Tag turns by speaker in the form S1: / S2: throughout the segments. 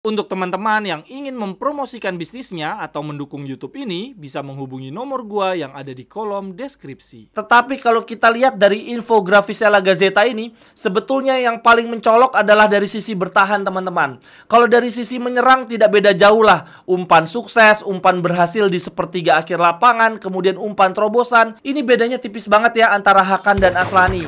S1: Untuk teman-teman yang ingin mempromosikan bisnisnya atau mendukung YouTube ini, bisa menghubungi nomor gua yang ada di kolom deskripsi. Tetapi kalau kita lihat dari infografis La Gazeta ini, sebetulnya yang paling mencolok adalah dari sisi bertahan teman-teman. Kalau dari sisi menyerang tidak beda jauh lah. Umpan sukses, umpan berhasil di sepertiga akhir lapangan, kemudian umpan terobosan. Ini bedanya tipis banget ya antara Hakan dan Aslani.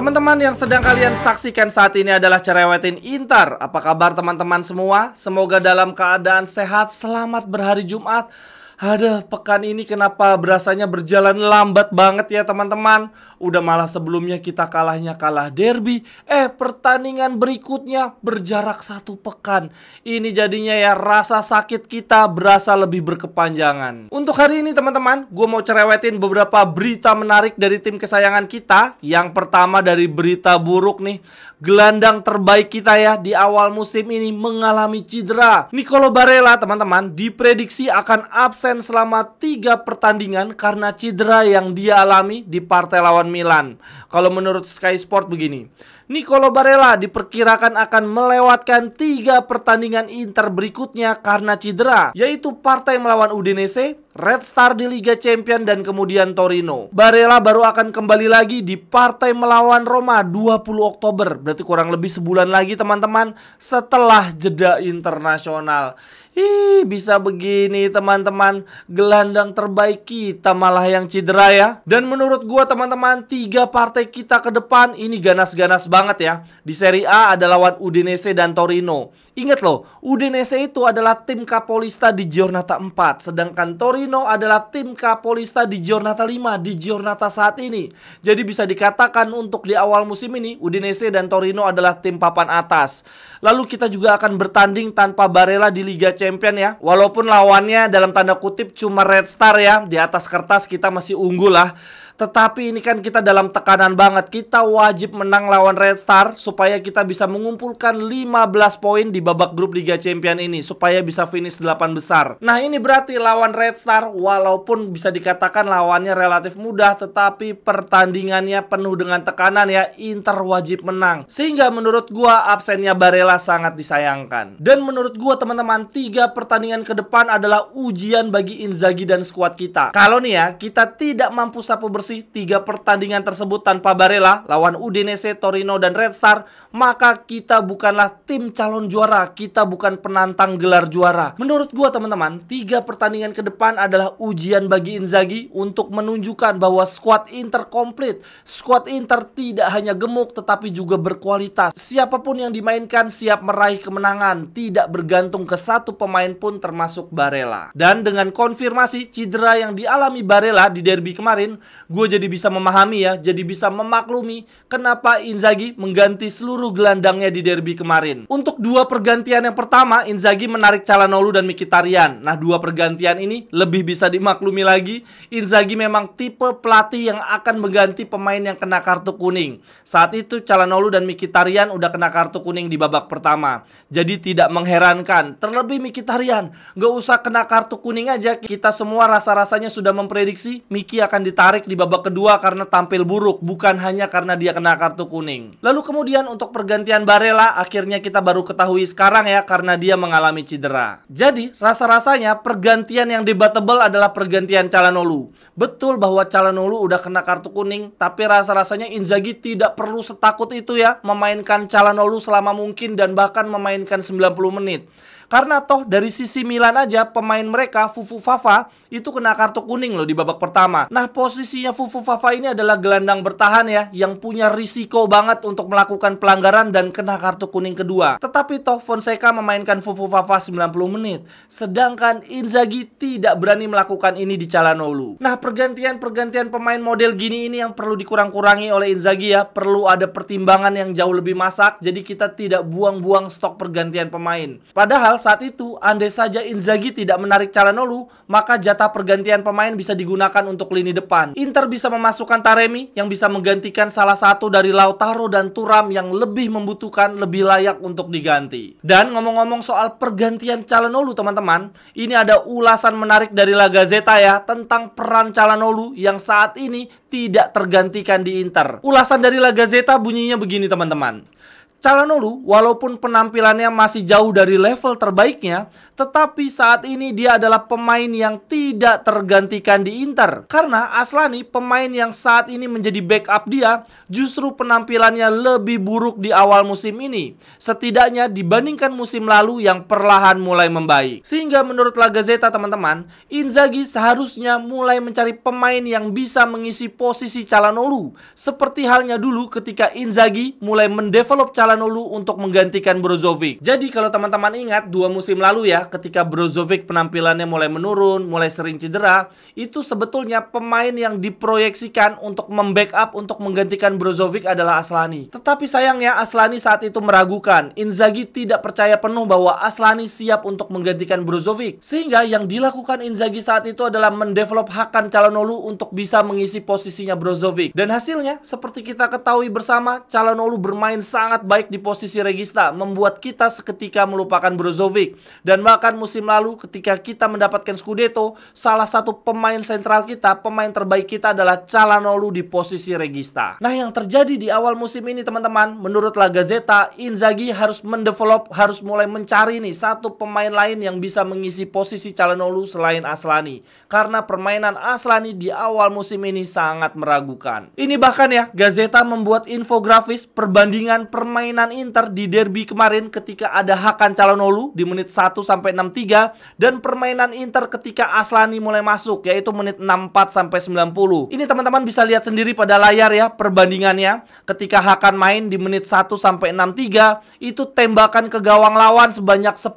S1: Teman-teman yang sedang kalian saksikan saat ini adalah Cerewetin inter. Apa kabar teman-teman semua? Semoga dalam keadaan sehat, selamat berhari Jumat. Ada pekan ini kenapa berasanya berjalan lambat banget ya teman-teman. Udah malah sebelumnya kita kalahnya kalah derby. Eh pertandingan berikutnya berjarak satu pekan. Ini jadinya ya rasa sakit kita berasa lebih berkepanjangan. Untuk hari ini teman-teman, gue mau cerewetin beberapa berita menarik dari tim kesayangan kita. Yang pertama dari berita buruk nih. Gelandang terbaik kita ya di awal musim ini mengalami cedera. Nicolo Barella teman-teman diprediksi akan absen selama tiga pertandingan karena cedera yang dia alami di partai lawan Milan. Kalau menurut Sky Sport begini, Nicolo Barella diperkirakan akan melewatkan tiga pertandingan Inter berikutnya karena cedera, yaitu partai melawan Udinese, Red Star di Liga Champion dan kemudian Torino. Barella baru akan kembali lagi di partai melawan Roma 20 Oktober. Berarti kurang lebih sebulan lagi teman-teman setelah jeda internasional. Ih, bisa begini teman-teman. Gelandang terbaik kita malah yang cedera ya. Dan menurut gua teman-teman, tiga partai kita ke depan ini ganas-ganas banget ya. Di Serie A ada lawan Udinese dan Torino. Ingat loh, Udinese itu adalah tim Kapolista di Giornata 4, sedangkan Torino Torino adalah tim Kapolista di Giornata 5 di Giornata saat ini. Jadi bisa dikatakan untuk di awal musim ini Udinese dan Torino adalah tim papan atas. Lalu kita juga akan bertanding tanpa Barella di Liga Champion ya. Walaupun lawannya dalam tanda kutip cuma Red Star ya, di atas kertas kita masih unggul lah. Tetapi ini kan kita dalam tekanan banget. Kita wajib menang lawan Red Star supaya kita bisa mengumpulkan 15 poin di babak grup Liga Champion ini supaya bisa finish 8 besar. Nah, ini berarti lawan Red Star walaupun bisa dikatakan lawannya relatif mudah tetapi pertandingannya penuh dengan tekanan ya Inter wajib menang. Sehingga menurut gua absennya Barella sangat disayangkan. Dan menurut gua teman-teman, tiga pertandingan ke depan adalah ujian bagi Inzaghi dan skuad kita. Kalau nih ya, kita tidak mampu sapu bersih tiga pertandingan tersebut tanpa Barella lawan Udinese, Torino, dan Red Star, maka kita bukanlah tim calon juara, kita bukan penantang gelar juara. Menurut gua teman-teman, tiga pertandingan ke depan adalah ujian bagi Inzaghi untuk menunjukkan bahwa squad Inter komplit. Squad Inter tidak hanya gemuk tetapi juga berkualitas. Siapapun yang dimainkan siap meraih kemenangan, tidak bergantung ke satu pemain pun termasuk Barella. Dan dengan konfirmasi cedera yang dialami Barella di derby kemarin, gue jadi bisa memahami ya, jadi bisa memaklumi kenapa Inzaghi mengganti seluruh gelandangnya di derby kemarin. Untuk dua pergantian yang pertama, Inzaghi menarik Calhanoglu dan Mikitarian. Nah, dua pergantian ini lebih bisa dimaklumi lagi. Inzaghi memang tipe pelatih yang akan mengganti pemain yang kena kartu kuning. Saat itu Calhanoglu dan Mikitarian udah kena kartu kuning di babak pertama. Jadi tidak mengherankan. Terlebih Mikitarian nggak usah kena kartu kuning aja. Kita semua rasa-rasanya sudah memprediksi Miki akan ditarik di babak kedua karena tampil buruk, bukan hanya karena dia kena kartu kuning. Lalu kemudian untuk pergantian Barella, akhirnya kita baru ketahui sekarang ya karena dia mengalami cedera. Jadi, rasa-rasanya pergantian yang debatable adalah pergantian Calanolu. Betul bahwa Calanolu udah kena kartu kuning, tapi rasa-rasanya Inzaghi tidak perlu setakut itu ya memainkan Calanolu selama mungkin dan bahkan memainkan 90 menit. Karena toh dari sisi Milan aja pemain mereka Fufu Fafa itu kena kartu kuning loh di babak pertama. Nah posisinya Fufu Fafa ini adalah gelandang bertahan ya yang punya risiko banget untuk melakukan pelanggaran dan kena kartu kuning kedua. Tetapi toh Fonseca memainkan Fufu Fafa 90 menit. Sedangkan Inzaghi tidak berani melakukan ini di Calhanoglu. Nah pergantian-pergantian pemain model gini ini yang perlu dikurang-kurangi oleh Inzaghi ya. Perlu ada pertimbangan yang jauh lebih masak jadi kita tidak buang-buang stok pergantian pemain. Padahal saat itu andai saja Inzaghi tidak menarik Calhanoglu, maka jatah pergantian pemain bisa digunakan untuk lini depan. Inter bisa memasukkan Taremi yang bisa menggantikan salah satu dari Lautaro dan Turam yang lebih membutuhkan, lebih layak untuk diganti. Dan ngomong-ngomong soal pergantian Calhanoglu teman-teman, ini ada ulasan menarik dari La Gazzetta ya tentang peran Calhanoglu yang saat ini tidak tergantikan di Inter. Ulasan dari La Gazzetta bunyinya begini teman-teman. Calhanoglu walaupun penampilannya masih jauh dari level terbaiknya, tetapi saat ini dia adalah pemain yang tidak tergantikan di Inter. Karena Aslani, pemain yang saat ini menjadi backup dia, justru penampilannya lebih buruk di awal musim ini. Setidaknya dibandingkan musim lalu yang perlahan mulai membaik. Sehingga menurut La Gazeta teman-teman, Inzaghi seharusnya mulai mencari pemain yang bisa mengisi posisi Calhanoglu. Seperti halnya dulu ketika Inzaghi mulai mendevelop Calhanoglu Calhanoglu untuk menggantikan Brozovic. Jadi kalau teman-teman ingat dua musim lalu ya ketika Brozovic penampilannya mulai menurun, mulai sering cedera, itu sebetulnya pemain yang diproyeksikan untuk membackup untuk menggantikan Brozovic adalah Aslani. Tetapi sayangnya Aslani saat itu meragukan. Inzaghi tidak percaya penuh bahwa Aslani siap untuk menggantikan Brozovic. Sehingga yang dilakukan Inzaghi saat itu adalah mendevelop Hakan Calhanoglu untuk bisa mengisi posisinya Brozovic. Dan hasilnya seperti kita ketahui bersama, Calhanoglu bermain sangat baik terbaik di posisi regista membuat kita seketika melupakan Brozovic. Dan bahkan musim lalu ketika kita mendapatkan Scudetto, salah satu pemain sentral kita, pemain terbaik kita adalah Calanolu di posisi regista. Nah yang terjadi di awal musim ini teman-teman, menurut La Gazzetta, Inzaghi harus mendevelop, harus mulai mencari nih satu pemain lain yang bisa mengisi posisi Calanolu selain Aslani. Karena permainan Aslani di awal musim ini sangat meragukan. Ini bahkan ya, Gazeta membuat infografis perbandingan permainan permainan Inter di derby kemarin ketika ada Hakan Calonolu di menit 1 sampai 63 dan permainan Inter ketika Aslani mulai masuk yaitu menit 64 sampai 90. Ini teman-teman bisa lihat sendiri pada layar ya perbandingannya ketika Hakan main di menit 1 sampai 63 itu tembakan ke gawang lawan sebanyak 10.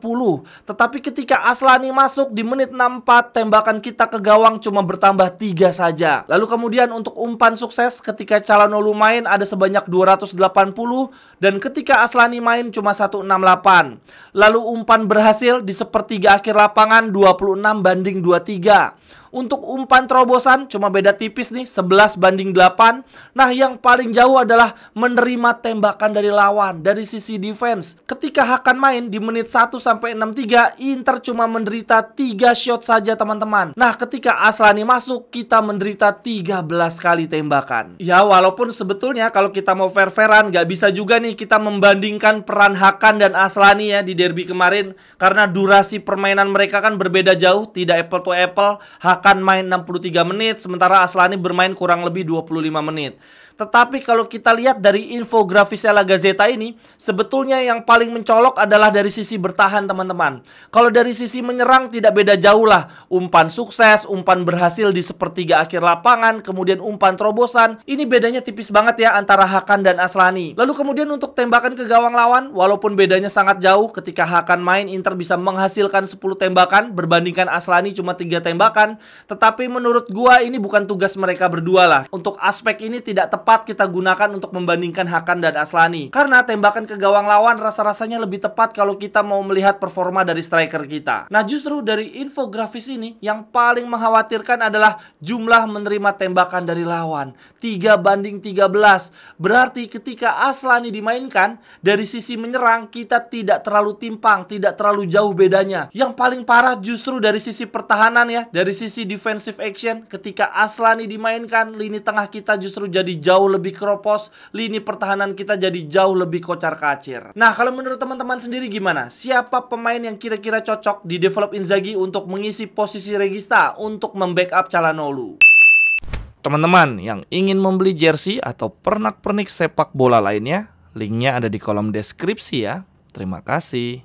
S1: Tetapi ketika Aslani masuk di menit 64 tembakan kita ke gawang cuma bertambah 3 saja. Lalu kemudian untuk umpan sukses ketika Calonolu main ada sebanyak 280 dan ketika Aslani main cuma 168. Lalu umpan berhasil di sepertiga akhir lapangan 26 banding 23. Untuk umpan terobosan cuma beda tipis nih 11 banding 8. Nah yang paling jauh adalah menerima tembakan dari lawan dari sisi defense. Ketika Hakan main di menit 1 sampai 63 Inter cuma menderita 3 shot saja teman-teman. Nah ketika Aslani masuk kita menderita 13 kali tembakan. Ya walaupun sebetulnya kalau kita mau fair-fairan nggak bisa juga nih kita membandingkan peran Hakan dan Aslani ya di derby kemarin. Karena durasi permainan mereka kan berbeda jauh tidak apple to apple. Hakan akan main 63 menit sementara Aslani bermain kurang lebih 25 menit. Tetapi kalau kita lihat dari infografisnya La Gazeta ini, sebetulnya yang paling mencolok adalah dari sisi bertahan teman-teman. Kalau dari sisi menyerang tidak beda jauh lah. Umpan sukses, umpan berhasil di sepertiga akhir lapangan, kemudian umpan terobosan. Ini bedanya tipis banget ya antara Hakan dan Aslani. Lalu kemudian untuk tembakan ke gawang lawan, walaupun bedanya sangat jauh ketika Hakan main Inter bisa menghasilkan 10 tembakan berbandingkan Aslani cuma 3 tembakan. Tetapi menurut gua ini bukan tugas mereka berdua lah. Untuk aspek ini tidak tepat kita gunakan untuk membandingkan Hakan dan Aslani. Karena tembakan ke gawang lawan rasa-rasanya lebih tepat kalau kita mau melihat performa dari striker kita. Nah justru dari infografis ini yang paling mengkhawatirkan adalah jumlah menerima tembakan dari lawan. 3 banding 13. Berarti ketika Aslani dimainkan, dari sisi menyerang kita tidak terlalu timpang, tidak terlalu jauh bedanya. Yang paling parah justru dari sisi pertahanan ya, dari sisi defensive action ketika Aslani dimainkan lini tengah kita justru jadi jauh lebih keropos lini pertahanan kita jadi jauh lebih kocar kacir nah kalau menurut teman-teman sendiri gimana siapa pemain yang kira-kira cocok di develop Inzaghi untuk mengisi posisi Regista untuk membackup Calhanoglu teman-teman yang ingin membeli jersey atau pernak-pernik sepak bola lainnya linknya ada di kolom deskripsi ya terima kasih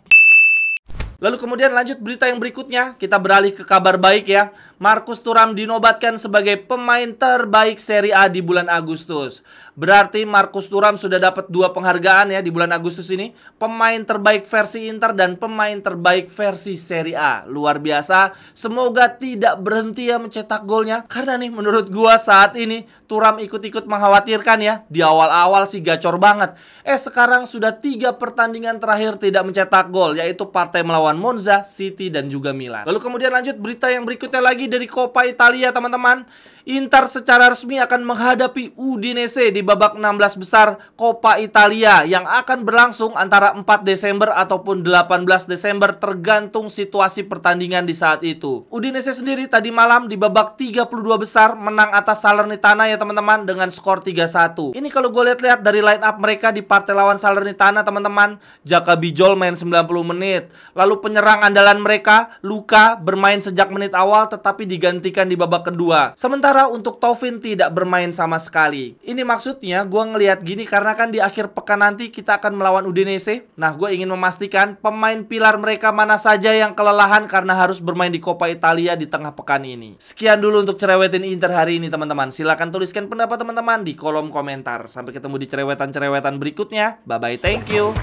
S1: Lalu kemudian lanjut berita yang berikutnya, kita beralih ke kabar baik ya. Markus Turam dinobatkan sebagai pemain terbaik Serie A di bulan Agustus. Berarti Markus Turam sudah dapat dua penghargaan ya di bulan Agustus ini, pemain terbaik versi Inter dan pemain terbaik versi Serie A. Luar biasa. Semoga tidak berhenti ya mencetak golnya karena nih menurut gua saat ini Turam ikut-ikut mengkhawatirkan ya. Di awal-awal sih gacor banget. Eh sekarang sudah tiga pertandingan terakhir tidak mencetak gol yaitu partai melawan melawan Monza, City, dan juga Milan. Lalu kemudian lanjut berita yang berikutnya lagi dari Coppa Italia, teman-teman. Inter secara resmi akan menghadapi Udinese di babak 16 besar Coppa Italia yang akan berlangsung antara 4 Desember ataupun 18 Desember tergantung situasi pertandingan di saat itu. Udinese sendiri tadi malam di babak 32 besar menang atas Salernitana ya teman-teman dengan skor 3-1. Ini kalau gue lihat-lihat dari line up mereka di partai lawan Salernitana teman-teman, Jaka Bijol main 90 menit, lalu penyerang andalan mereka, Luka, bermain sejak menit awal tetapi digantikan di babak kedua. Sementara untuk Taufin tidak bermain sama sekali. Ini maksudnya gue ngelihat gini karena kan di akhir pekan nanti kita akan melawan Udinese. Nah gue ingin memastikan pemain pilar mereka mana saja yang kelelahan karena harus bermain di Coppa Italia di tengah pekan ini. Sekian dulu untuk cerewetin Inter hari ini teman-teman. Silahkan tuliskan pendapat teman-teman di kolom komentar. Sampai ketemu di cerewetan-cerewetan berikutnya. Bye-bye, thank you.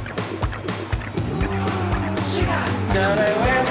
S1: I went.